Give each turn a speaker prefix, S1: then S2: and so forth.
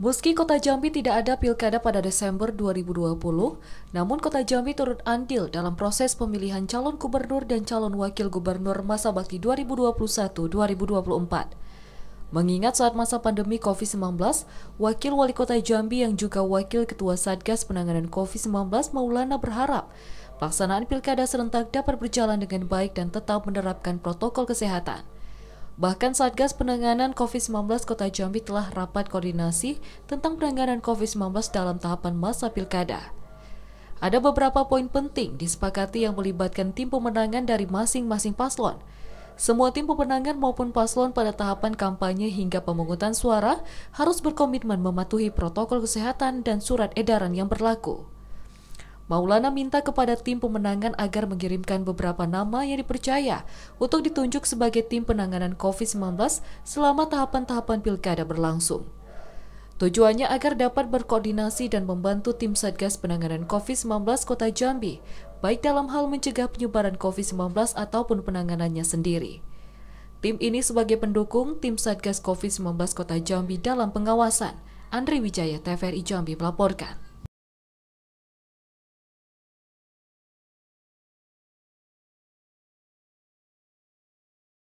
S1: Meski Kota Jambi tidak ada pilkada pada Desember 2020, namun Kota Jambi turut andil dalam proses pemilihan calon gubernur dan calon wakil gubernur masa bakti 2021-2024. Mengingat saat masa pandemi COVID-19, Wakil Wali Kota Jambi yang juga Wakil Ketua Satgas Penanganan COVID-19 Maulana berharap pelaksanaan pilkada serentak dapat berjalan dengan baik dan tetap menerapkan protokol kesehatan. Bahkan Satgas Penanganan COVID-19 Kota Jambi telah rapat koordinasi tentang penanganan COVID-19 dalam tahapan masa pilkada. Ada beberapa poin penting disepakati yang melibatkan tim pemenangan dari masing-masing paslon. Semua tim pemenangan maupun paslon pada tahapan kampanye hingga pemungutan suara harus berkomitmen mematuhi protokol kesehatan dan surat edaran yang berlaku. Maulana minta kepada tim pemenangan agar mengirimkan beberapa nama yang dipercaya untuk ditunjuk sebagai tim penanganan COVID-19 selama tahapan-tahapan pilkada berlangsung. Tujuannya agar dapat berkoordinasi dan membantu tim Satgas Penanganan COVID-19 Kota Jambi, baik dalam hal mencegah penyebaran COVID-19 ataupun penanganannya sendiri. Tim ini sebagai pendukung tim Satgas COVID-19 Kota Jambi dalam pengawasan. Andri Wijaya, TVRI Jambi melaporkan.